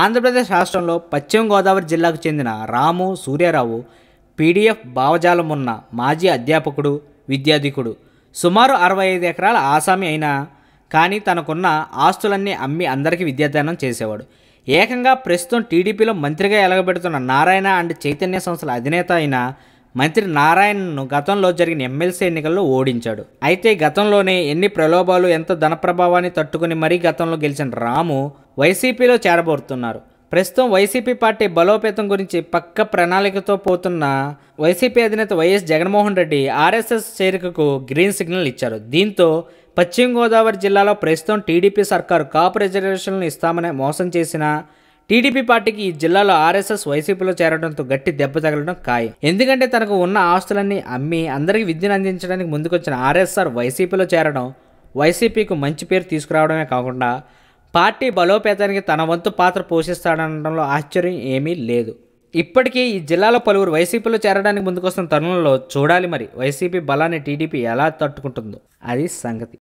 ఆంధ్రప్రదేశ్ రాష్ట్రంలో పశ్చిమ గోదావరి జిల్లాకు చెందిన రాము సూర్యారావు పీడిఎఫ్ భావజాలం ఉన్న మాజీ అధ్యాపకుడు విద్యాధికుడు సుమారు అరవై ఐదు ఎకరాల ఆసామి అయినా కానీ తనకున్న ఆస్తులన్నీ అమ్మి అందరికీ విద్యాదానం చేసేవాడు ఏకంగా ప్రస్తుతం టీడీపీలో మంత్రిగా ఎలగబెడుతున్న నారాయణ అండ్ చైతన్య సంస్థల అధినేత అయిన మంత్రి నారాయణను గతంలో జరిగిన ఎమ్మెల్సీ ఎన్నికల్లో ఓడించాడు అయితే గతంలోనే ఎన్ని ప్రలోభాలు ఎంత ధన ప్రభావాన్ని తట్టుకుని మరీ గతంలో గెలిచిన రాము వైసీపీలో చేరబోతున్నారు ప్రస్తుతం వైసీపీ పార్టీ బలోపేతం గురించి పక్క ప్రణాళికతో పోతున్న వైసీపీ అధినేత వైఎస్ జగన్మోహన్ రెడ్డి ఆర్ఎస్ఎస్ చేరికకు గ్రీన్ సిగ్నల్ ఇచ్చారు దీంతో పశ్చిమ గోదావరి జిల్లాలో ప్రస్తుతం టీడీపీ సర్కారు కాపు రిజర్వేషన్లు ఇస్తామని మోసం చేసిన టీడీపీ పార్టీకి ఈ జిల్లాలో ఆర్ఎస్ఎస్ వైసీపీలో చేరడంతో గట్టి దెబ్బ తగలడం ఖాయం ఎందుకంటే తనకు ఉన్న ఆస్తులన్నీ అమ్మి అందరికీ విద్యను అందించడానికి ముందుకొచ్చిన ఆర్ఎస్ఆర్ వైసీపీలో చేరడం వైసీపీకు మంచి పేరు తీసుకురావడమే కాకుండా పార్టీ బలోపేతానికి తన వంతు పాత్ర పోషిస్తాడనడంలో ఆశ్చర్యం ఏమీ లేదు ఇప్పటికీ ఈ జిల్లాలో పలువురు వైసీపీలో చేరడానికి ముందుకొస్తున్న తరుణంలో చూడాలి మరి వైసీపీ బలాన్ని టీడీపీ ఎలా తట్టుకుంటుందో అది సంగతి